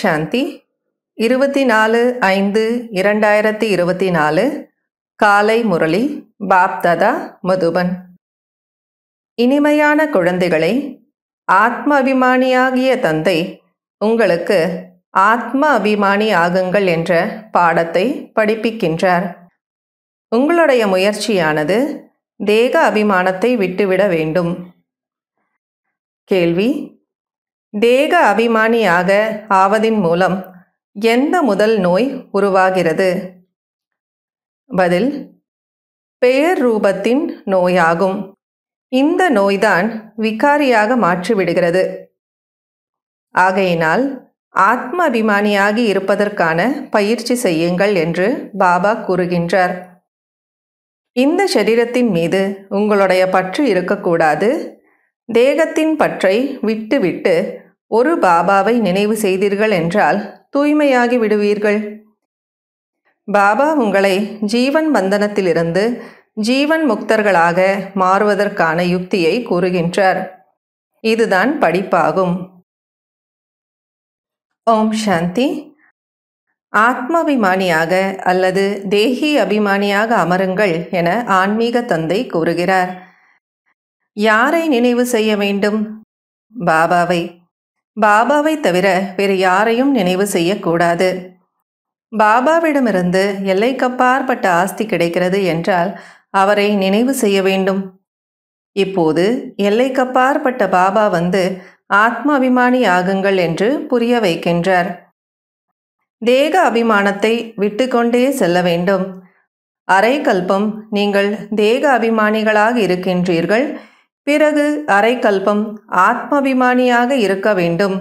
சாந்தி இருபத்தி நாலு ஐந்து இரண்டாயிரத்தி இருபத்தி நாலு காலை முரளி பாப்ததா மதுபன் இனிமையான குழந்தைகளை ஆத்ம அபிமானியாகிய தந்தை உங்களுக்கு ஆத்ம அபிமானி ஆகுங்கள் என்ற பாடத்தை படிப்பிக்கின்றார் உங்களுடைய முயற்சியானது தேக அபிமானத்தை விட்டுவிட வேண்டும் கேள்வி தேக அபிமானியாக ஆவதின் மூலம் எந்த முதல் நோய் உருவாகிறது பதில் பெயர் ரூபத்தின் நோயாகும் இந்த நோய்தான் விகாரியாக மாற்றிவிடுகிறது ஆகையினால் ஆத்ம அபிமானியாகி இருப்பதற்கான பயிற்சி செய்யுங்கள் என்று பாபா கூறுகின்றார் இந்த சரீரத்தின் மீது உங்களுடைய பற்று இருக்கக்கூடாது தேகத்தின் பற்றை விட்டுவிட்டு ஒரு பாபாவை நினைவு செய்தீர்கள் என்றால் தூய்மையாகி விடுவீர்கள் பாபா உங்களை ஜீவன் பந்தனத்திலிருந்து ஜீவன் முக்தர்களாக மாறுவதற்கான யுக்தியை கூறுகின்றார் இதுதான் படிப்பாகும் ஓம் சாந்தி ஆத்மாபிமானியாக அல்லது தேகி அபிமானியாக அமருங்கள் என ஆன்மீக தந்தை கூறுகிறார் யாரை நினைவு செய்ய வேண்டும் பாபாவை பாபாவை தவிர வேறு யாரையும் நினைவு செய்யக்கூடாது பாபாவிடமிருந்து எல்லைக்கப்பாற்பட்ட ஆஸ்தி கிடைக்கிறது என்றால் அவரை நினைவு செய்ய வேண்டும் இப்போது எல்லைக்கப்பாற்பட்ட பாபா வந்து ஆத்ம அபிமானி ஆகுங்கள் என்று புரிய வைக்கின்றார் தேக அபிமானத்தை விட்டுக்கொண்டே செல்ல வேண்டும் அரை கல்பம் நீங்கள் தேக அபிமானிகளாக இருக்கின்றீர்கள் பிறகு அரைக்கல்பம் ஆத்மாபிமானியாக இருக்க வேண்டும்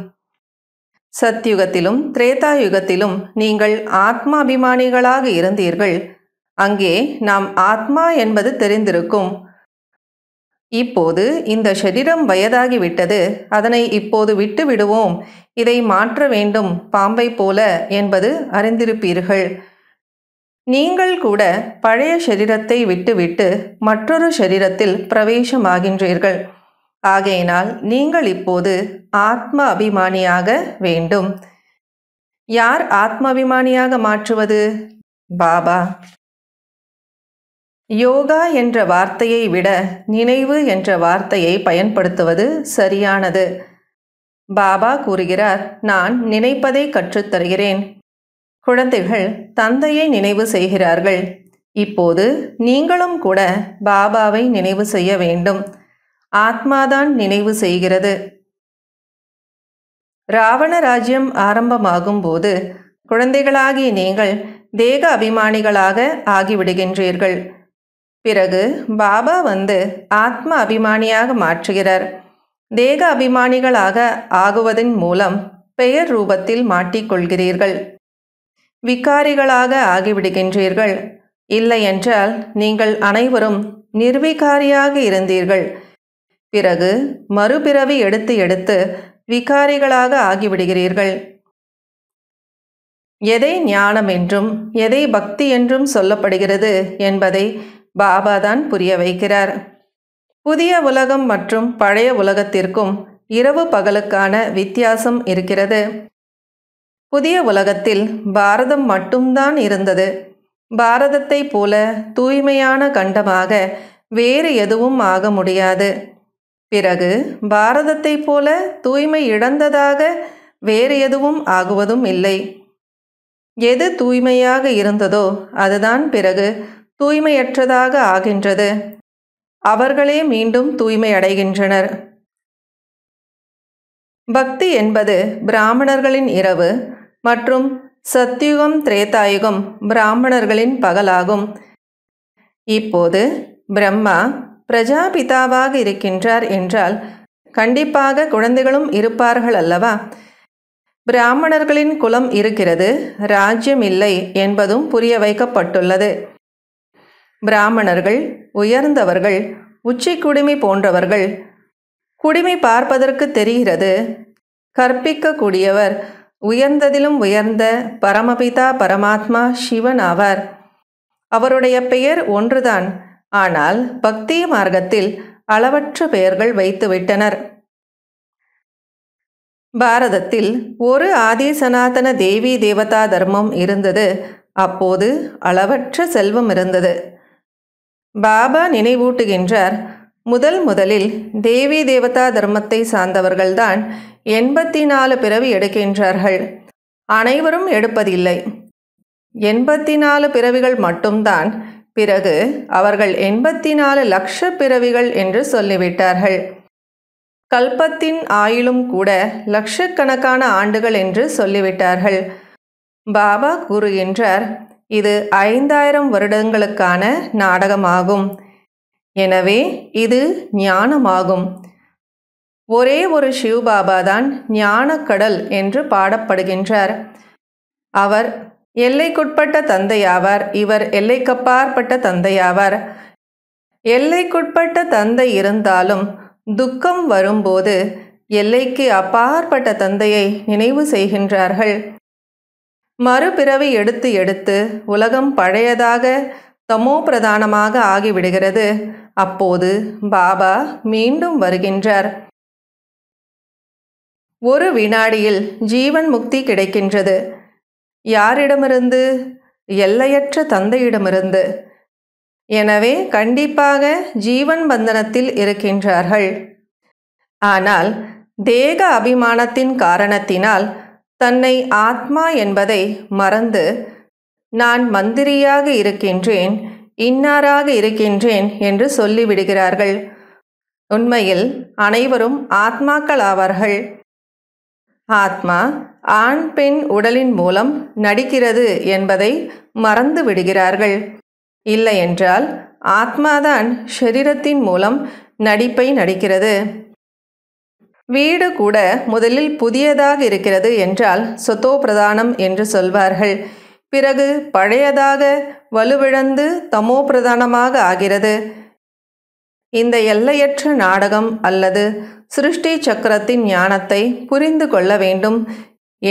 சத்யுகத்திலும் திரேதா யுகத்திலும் நீங்கள் ஆத்மாபிமானிகளாக இருந்தீர்கள் அங்கே நாம் ஆத்மா என்பது தெரிந்திருக்கும் இப்போது இந்த சரீரம் வயதாகிவிட்டது அதனை இப்போது விட்டு விடுவோம் இதை மாற்ற வேண்டும் பாம்பை போல என்பது அறிந்திருப்பீர்கள் நீங்கள் கூட பழைய சரீரத்தை விட்டுவிட்டு மற்றொரு சரீரத்தில் பிரவேசமாகின்றீர்கள் ஆகையினால் நீங்கள் இப்போது ஆத்ம அபிமானியாக வேண்டும் யார் ஆத்மாபிமானியாக மாற்றுவது பாபா யோகா என்ற வார்த்தையை விட நினைவு என்ற வார்த்தையை பயன்படுத்துவது சரியானது பாபா கூறுகிறார் நான் நினைப்பதை கற்றுத்தருகிறேன் குழந்தைகள் தந்தையை நினைவு செய்கிறார்கள் இப்போது நீங்களும் கூட பாபாவை நினைவு செய்ய வேண்டும் ஆத்மாதான் நினைவு செய்கிறது ராவண ராஜ்யம் ஆரம்பமாகும் போது குழந்தைகளாகிய நீங்கள் தேக அபிமானிகளாக ஆகிவிடுகின்றீர்கள் பிறகு பாபா வந்து ஆத்ம அபிமானியாக மாற்றுகிறார் தேக அபிமானிகளாக ஆகுவதன் மூலம் பெயர் ரூபத்தில் மாட்டிக்கொள்கிறீர்கள் விகாரிகளாக ஆகிவிடுகின்றீர்கள் இல்லை என்றால் நீங்கள் அனைவரும் நிர்விகாரியாக இருந்தீர்கள் பிறகு மறுபிறவி எடுத்து எடுத்து விகாரிகளாக ஆகிவிடுகிறீர்கள் எதை ஞானம் என்றும் எதை பக்தி என்றும் சொல்லப்படுகிறது என்பதை பாபா தான் புரிய வைக்கிறார் புதிய உலகம் மற்றும் பழைய உலகத்திற்கும் இரவு பகலுக்கான வித்தியாசம் இருக்கிறது புதிய உலகத்தில் பாரதம் மட்டும்தான் இருந்தது பாரதத்தை போல தூய்மையான கண்டமாக வேறு எதுவும் ஆக முடியாது பிறகு பாரதத்தை போல தூய்மை இழந்ததாக வேறு எதுவும் ஆகுவதும் இல்லை எது தூய்மையாக இருந்ததோ அதுதான் பிறகு தூய்மையற்றதாக ஆகின்றது அவர்களே மீண்டும் தூய்மை அடைகின்றனர் பக்தி என்பது பிராமணர்களின் இரவு மற்றும் சத்தியுகம் திரேதாயுகம் பிராமணர்களின் பகலாகும் இப்போது பிரம்மா பிரஜாபிதாவாக இருக்கின்றார் என்றால் கண்டிப்பாக குழந்தைகளும் இருப்பார்கள் அல்லவா பிராமணர்களின் குலம் இருக்கிறது ராஜ்யம் இல்லை என்பதும் புரிய வைக்கப்பட்டுள்ளது பிராமணர்கள் உயர்ந்தவர்கள் உச்சி குடிமை போன்றவர்கள் குடிமை பார்ப்பதற்கு தெரிகிறது கற்பிக்கக்கூடியவர் உயர்ந்ததிலும் உயர்ந்த பரமபிதா பரமாத்மா சிவன் ஆவார் அவருடைய பெயர் ஒன்றுதான் ஆனால் பக்தி மார்க்கத்தில் அளவற்ற பெயர்கள் வைத்துவிட்டனர் பாரதத்தில் ஒரு ஆதி சனாதன தேவி தேவதா தர்மம் இருந்தது அப்போது அளவற்ற செல்வம் இருந்தது பாபா நினைவூட்டுகின்றார் முதல் முதலில் தேவி தேவதா தர்மத்தை சார்ந்தவர்கள்தான் எண்பத்தி நாலு பிறவி எடுக்கின்றார்கள் அனைவரும் எடுப்பதில்லை எண்பத்தி நாலு பிறவிகள் மட்டும்தான் பிறகு அவர்கள் எண்பத்தி நாலு லட்ச பிறவிகள் என்று சொல்லிவிட்டார்கள் கல்பத்தின் ஆயிலும் கூட லட்சக்கணக்கான ஆண்டுகள் என்று சொல்லிவிட்டார்கள் பாபா கூறுகின்றார் இது ஐந்தாயிரம் வருடங்களுக்கான நாடகமாகும் எனவே இது ஞானமாகும் ஒரே ஒரு சிவபாபா தான் ஞானக்கடல் என்று பாடப்படுகின்றார் அவர் எல்லைக்குட்பட்ட தந்தையாவார் இவர் எல்லைக்கப்பாற்பட்ட தந்தையாவார் எல்லைக்குட்பட்ட தந்தை இருந்தாலும் துக்கம் வரும்போது எல்லைக்கு அப்பாற்பட்ட தந்தையை நினைவு செய்கின்றார்கள் மறுபிறவி எடுத்து எடுத்து உலகம் பழையதாக தமோ பிரதானமாக ஆகிவிடுகிறது அப்போது பாபா மீண்டும் வருகின்றார் ஒரு வினாடியில் ஜீவன் முக்தி கிடைக்கின்றது யாரிடமிருந்து எல்லையற்ற தந்தையிடமிருந்து எனவே கண்டிப்பாக ஜீவன் பந்தனத்தில் இருக்கின்றார்கள் ஆனால் தேக அபிமானத்தின் காரணத்தினால் தன்னை ஆத்மா என்பதை மறந்து நான் மந்திரியாக இருக்கின்றேன் இன்னாராக இருக்கின்றேன் என்று சொல்லிவிடுகிறார்கள் உண்மையில் அனைவரும் ஆத்மாக்கள் ஆவார்கள் ஆத்மா ஆண் பெண் உடலின் மூலம் நடிக்கிறது என்பதை மறந்து விடுகிறார்கள் இல்லையென்றால் ஆத்மாதான் ஷரீரத்தின் மூலம் நடிப்பை நடிக்கிறது வீடு கூட முதலில் புதியதாக இருக்கிறது என்றால் சொத்தோ பிரதானம் என்று சொல்வார்கள் பிறகு பழையதாக வலுவிழந்து தமோ பிரதானமாக ஆகிறது இந்த எல்லையற்ற நாடகம் அல்லது சிருஷ்டி சக்கரத்தின் ஞானத்தை புரிந்து கொள்ள வேண்டும்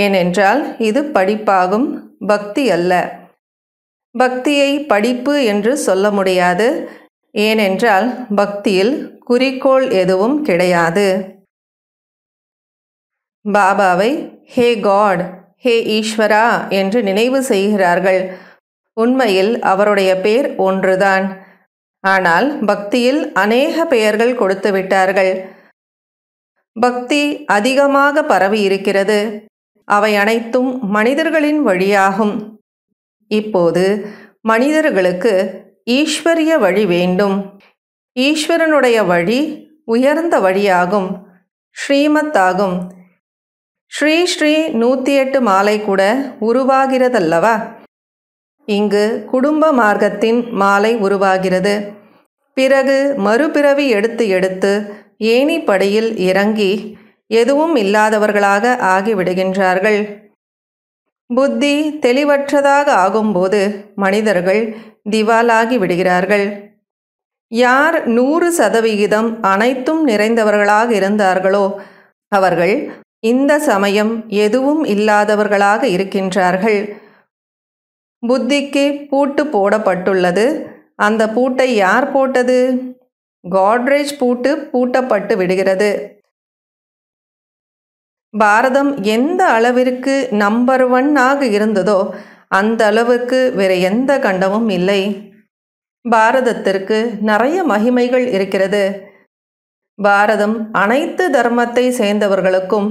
ஏனென்றால் இது படிப்பாகும் பக்தி அல்ல பக்தியை படிப்பு என்று சொல்ல முடியாது ஏனென்றால் பக்தியில் குறிக்கோள் எதுவும் கிடையாது பாபாவை ஹே காட் ஹே ஈஸ்வரா என்று நினைவு செய்கிறார்கள் உண்மையில் அவருடைய பேர் ஒன்றுதான் ஆனால் பக்தியில் அநேக பெயர்கள் கொடுத்து விட்டார்கள் பக்தி அதிகமாக பரவி இருக்கிறது அவை அனைத்தும் மனிதர்களின் வழியாகும் இப்போது மனிதர்களுக்கு ஈஸ்வரிய வழி வேண்டும் ஈஸ்வரனுடைய வழி உயர்ந்த வழியாகும் ஸ்ரீமத்தாகும் ஸ்ரீ ஸ்ரீ நூற்றி எட்டு மாலை கூட உருவாகிறதல்லவா இங்கு குடும்ப மார்க்கத்தின் மாலை உருவாகிறது பிறகு மறுபிறவி எடுத்து எடுத்து ஏணிப்படியில் இறங்கி எதுவும் இல்லாதவர்களாக ஆகிவிடுகின்றார்கள் புத்தி தெளிவற்றதாக ஆகும்போது மனிதர்கள் திவாலாகி விடுகிறார்கள் யார் நூறு சதவிகிதம் அனைத்தும் நிறைந்தவர்களாக இருந்தார்களோ அவர்கள் இந்த சமயம் எதுவும் இல்லாதவர்களாக இருக்கின்றார்கள் புத்திக்கு பூட்டு போடப்பட்டுள்ளது அந்த பூட்டை யார் போட்டது காட்ரேஜ் பூட்டு பூட்டப்பட்டு விடுகிறது பாரதம் எந்த அளவிற்கு நம்பர் ஒன் ஆக இருந்ததோ அந்த அளவுக்கு வேற எந்த கண்டமும் இல்லை பாரதத்திற்கு நிறைய மகிமைகள் இருக்கிறது பாரதம் அனைத்து தர்மத்தை சேர்ந்தவர்களுக்கும்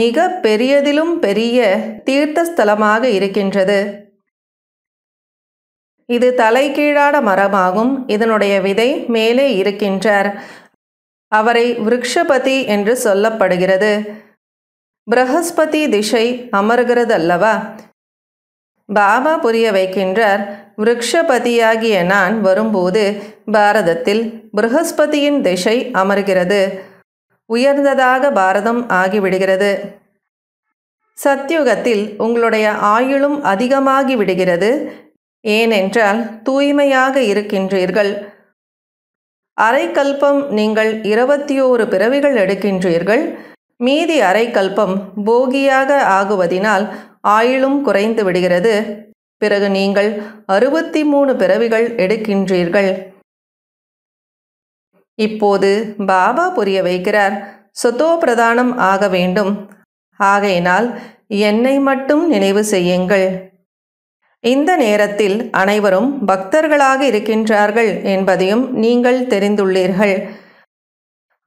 மிக பெரியதிலும் பெரிய தீர்த்த ஸ்தலமாக இருக்கின்றது இது தலைகீழான மரமாகும் இதனுடைய விதை மேலே இருக்கின்றார் அவரை விருக்ஷபதி என்று சொல்லப்படுகிறது பிரகஸ்பதி திசை அமர்கிறது அல்லவா பாபா புரிய வைக்கின்றார் விருக்ஷபதியாகிய நான் வரும்போது பாரதத்தில் பிரகஸ்பதியின் திசை அமர்கிறது உயர்ந்ததாக பாரதம் ஆகிவிடுகிறது சத்யுகத்தில் உங்களுடைய ஆயுளும் அதிகமாகி விடுகிறது ஏனென்றால் தூய்மையாக இருக்கின்றீர்கள் அரைக்கல்பம் நீங்கள் இருபத்தி ஓரு பிறவிகள் எடுக்கின்றீர்கள் மீதி அரைக்கல்பம் போகியாக ஆகுவதினால் ஆயுளும் குறைந்து விடுகிறது பிறகு நீங்கள் அறுபத்தி மூணு பிறவிகள் எடுக்கின்றீர்கள் இப்போது பாபா புரிய வைக்கிறார் சொத்தோ பிரதானம் ஆக வேண்டும் ஆகையினால் என்னை மட்டும் நினைவு செய்யுங்கள் இந்த நேரத்தில் அனைவரும் பக்தர்களாக இருக்கின்றார்கள் என்பதையும் நீங்கள் தெரிந்துள்ளீர்கள்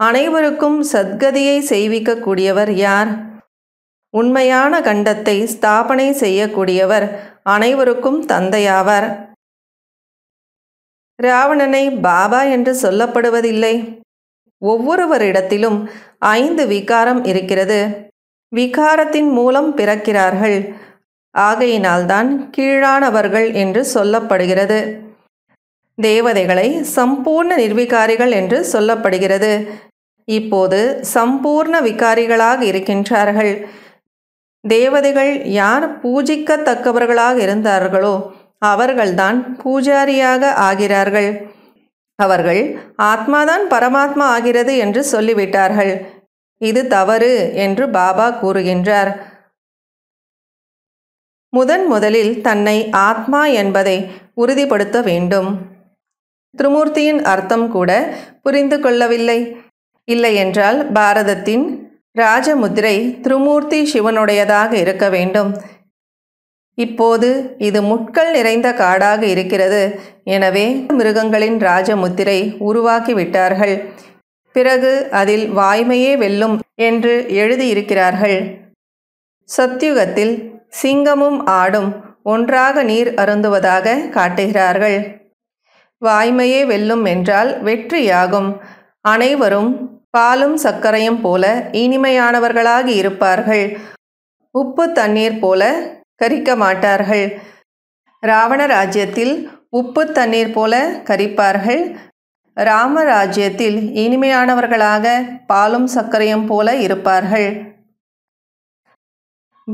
அனைவருக்கும் சத்கதியை செய்விக்கக்கூடியவர் யார் உண்மையான கண்டத்தை ஸ்தாபனை செய்யக்கூடியவர் அனைவருக்கும் தந்தையாவார் ராவணனை பாபா என்று சொல்லப்படுவதில்லை ஒவ்வொருவரிடத்திலும் ஐந்து விகாரம் இருக்கிறது விகாரத்தின் மூலம் பிறக்கிறார்கள் ஆகையினால்தான் கீழானவர்கள் என்று சொல்லப்படுகிறது தேவதைகளை சம்பூர்ண நிர்விகாரிகள் என்று சொல்லப்படுகிறது இப்போது சம்பூர்ண விகாரிகளாக இருக்கின்றார்கள் தேவதைகள் யார் பூஜிக்கத்தக்கவர்களாக இருந்தார்களோ அவர்கள்தான் பூஜாரியாக ஆகிறார்கள் அவர்கள் ஆத்மாதான் பரமாத்மா ஆகிறது என்று சொல்லிவிட்டார்கள் இது தவறு என்று பாபா கூறுகின்றார் முதன் முதலில் தன்னை ஆத்மா என்பதை உறுதிப்படுத்த வேண்டும் திருமூர்த்தியின் அர்த்தம் கூட புரிந்து கொள்ளவில்லை இல்லையென்றால் பாரதத்தின் ராஜமுத்திரை திருமூர்த்தி சிவனுடையதாக இருக்க வேண்டும் இப்போது இது முட்கள் நிறைந்த காடாக இருக்கிறது எனவே மிருகங்களின் ராஜமுத்திரை உருவாக்கிவிட்டார்கள் பிறகு அதில் வாய்மையே வெல்லும் என்று எழுதியிருக்கிறார்கள் சத்யுகத்தில் சிங்கமும் ஆடும் ஒன்றாக நீர் அருந்துவதாக காட்டுகிறார்கள் வாய்மையே வெல்லும் என்றால் வெற்றியாகும் அனைவரும் பாலும் சர்க்கரையும் போல இனிமையானவர்களாக இருப்பார்கள் உப்பு தண்ணீர் போல கரிக்க மாட்டார்கள் ராவண ராஜ்யத்தில் உப்பு தண்ணீர் போல கரிப்பார்கள் ராமராஜ்யத்தில் இனிமையானவர்களாக பாலும் சர்க்கரையும் போல இருப்பார்கள்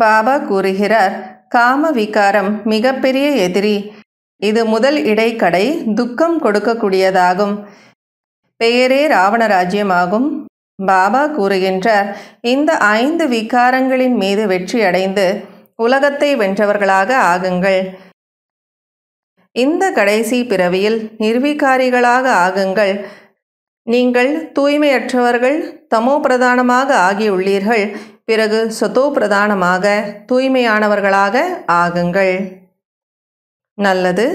பாபா கூறுகிறார் காம விகாரம் மிகப்பெரிய எதிரி இது முதல் இடைக்கடை துக்கம் கொடுக்கக்கூடியதாகும் பெயரே ராவண ராஜ்யமாகும் பாபா கூறுகின்றார் இந்த ஐந்து விகாரங்களின் மீது வெற்றி அடைந்து உலகத்தை வென்றவர்களாக ஆகுங்கள் இந்த கடைசி பிறவியில் நிர்வீகாரிகளாக ஆகுங்கள் நீங்கள் தூய்மையற்றவர்கள் தமோ பிரதானமாக ஆகியுள்ளீர்கள் பிறகு சொத்தோ பிரதானமாக தூய்மையானவர்களாக ஆகுங்கள் நல்லது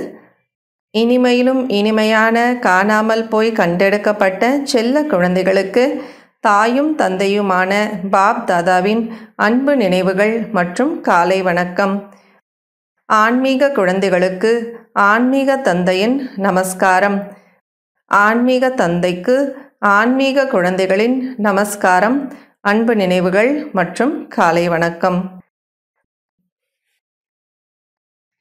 இனிமையிலும் இனிமையான காணாமல் போய் கண்டெடுக்கப்பட்ட செல்ல குழந்தைகளுக்கு தாயும் தந்தையுமான பாப் தாதாவின் அன்பு நினைவுகள் மற்றும் காலை வணக்கம் ஆன்மீக குழந்தைகளுக்கு ஆன்மீக தந்தையின் நமஸ்காரம் ஆன்மீக தந்தைக்கு ஆன்மீக குழந்தைகளின் நமஸ்காரம் அன்பு நினைவுகள் மற்றும் காலை வணக்கம்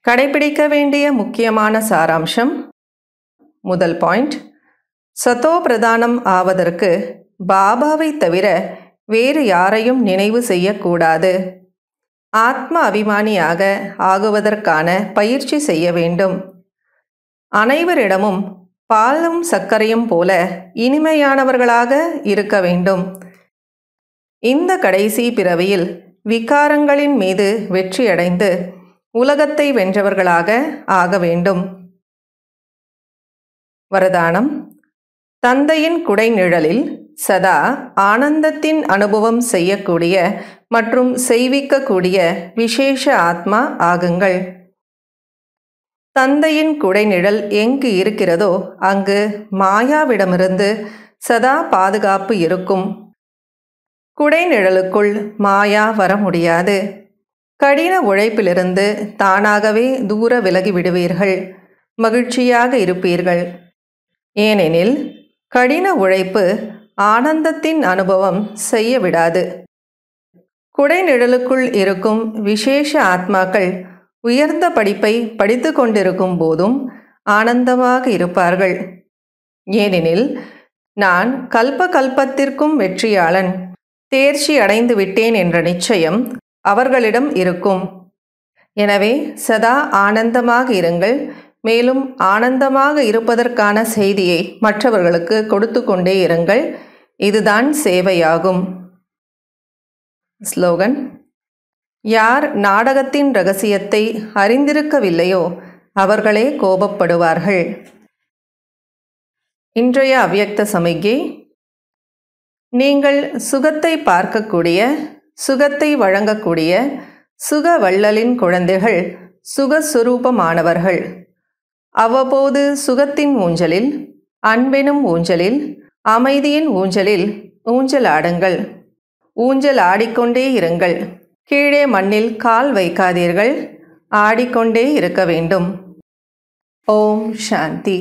கடைபிடிக்க வேண்டிய முக்கியமான சாராம்சம் முதல் பாயிண்ட் சதோ பிரதானம் ஆவதற்கு பாபாவை தவிர வேறு யாரையும் நினைவு செய்யக்கூடாது ஆத்ம அபிமானியாக ஆகுவதற்கான பயிற்சி செய்ய வேண்டும் அனைவரிடமும் பாலும் சர்க்கரையும் போல இனிமையானவர்களாக இருக்க வேண்டும் இந்த கடைசி பிறவியில் விகாரங்களின் மீது வெற்றியடைந்து உலகத்தை வென்றவர்களாக ஆக வேண்டும் வரதானம் தந்தையின் குடைநிழலில் சதா ஆனந்தத்தின் அனுபவம் செய்யக்கூடிய மற்றும் செய்விக்கக்கூடிய விசேஷ ஆத்மா ஆகுங்கள் தந்தையின் குடைநிழல் எங்கு இருக்கிறதோ அங்கு மாயாவிடமிருந்து சதா பாதுகாப்பு இருக்கும் குடைநிழலுக்குள் மாயா வர முடியாது கடின உழைப்பிலிருந்து தானாகவே தூர விலகி விடுவீர்கள் மகிழ்ச்சியாக இருப்பீர்கள் ஏனெனில் கடின உழைப்பு ஆனந்தத்தின் அனுபவம் செய்ய விடாது குடைநிழலுக்குள் இருக்கும் விசேஷ ஆத்மாக்கள் உயர்ந்த படிப்பை படித்து கொண்டிருக்கும் போதும் ஆனந்தமாக இருப்பார்கள் ஏனெனில் நான் கல்ப கல்பத்திற்கும் வெற்றியாளன் தேர்ச்சி அடைந்து விட்டேன் என்ற நிச்சயம் அவர்களிடம் இருக்கும் எனவே சதா ஆனந்தமாக இருங்கள் மேலும் ஆனந்தமாக இருப்பதற்கான செய்தியை மற்றவர்களுக்கு கொடுத்து கொண்டே இருங்கள் இதுதான் சேவையாகும் ஸ்லோகன் யார் நாடகத்தின் ரகசியத்தை அறிந்திருக்கவில்லையோ அவர்களே கோபப்படுவார்கள் இன்றைய அவ்யக்த சமிகை நீங்கள் சுகத்தை பார்க்கக்கூடிய சுகத்தை வழங்கக்கூடிய சுக வள்ளலின் குழந்தைகள் சுகஸ்வரூபமானவர்கள் அவ்வப்போது சுகத்தின் ஊஞ்சலில் அன்பெனும் ஊஞ்சலில் அமைதியின் ஊஞ்சலில் ஊஞ்சல் ஆடுங்கள் ஊஞ்சல் ஆடிக்கொண்டே இருங்கள் கீழே மண்ணில் கால் வைக்காதீர்கள் ஆடிக்கொண்டே இருக்க வேண்டும் ஓம் சாந்தி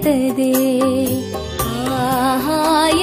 கிடைத்ததே ஆஹாய